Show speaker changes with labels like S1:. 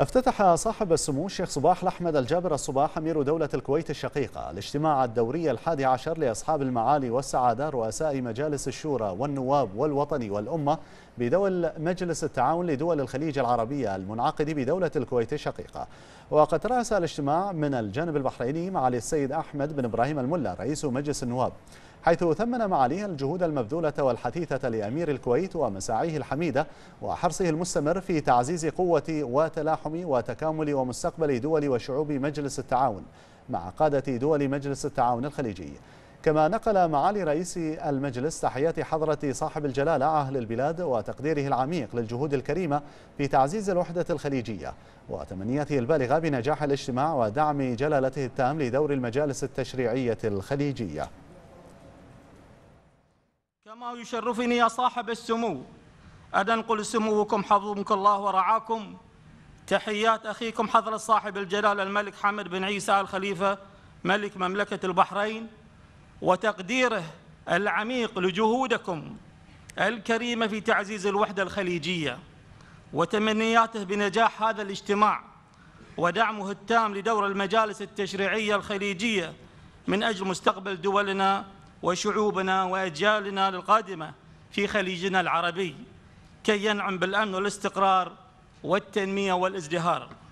S1: افتتح صاحب السمو الشيخ صباح الأحمد الجابر الصباح أمير دولة الكويت الشقيقة الاجتماع الدوري الحادي عشر لأصحاب المعالي والسعادة رؤساء مجالس الشورى والنواب والوطني والأمة بدول مجلس التعاون لدول الخليج العربية المنعقد بدولة الكويت الشقيقة وقد رأس الاجتماع من الجانب البحريني معالي السيد أحمد بن إبراهيم الملا رئيس مجلس النواب حيث ثمن معاليه الجهود المبذولة والحثيثة لأمير الكويت ومساعيه الحميدة وحرصه المستمر في تعزيز قوة وتلاحم وتكامل ومستقبل دول وشعوب مجلس التعاون مع قادة دول مجلس التعاون الخليجي كما نقل معالي رئيس المجلس تحيات حضرة صاحب الجلالة أهل البلاد وتقديره العميق للجهود الكريمة في تعزيز الوحدة الخليجية وتمنياته البالغة بنجاح الاجتماع ودعم جلالته التام لدور المجالس التشريعية الخليجية
S2: كما يشرفني يا صاحب السمو أن أنقل سموكم حفظكم الله ورعاكم تحيات أخيكم حضرة صاحب الجلالة الملك حمد بن عيسى الخليفة ملك مملكة البحرين وتقديره العميق لجهودكم الكريمة في تعزيز الوحدة الخليجية وتمنياته بنجاح هذا الاجتماع ودعمه التام لدور المجالس التشريعية الخليجية من أجل مستقبل دولنا وشعوبنا وأجيالنا القادمة في خليجنا العربي كي ينعم بالأمن والاستقرار والتنمية والازدهار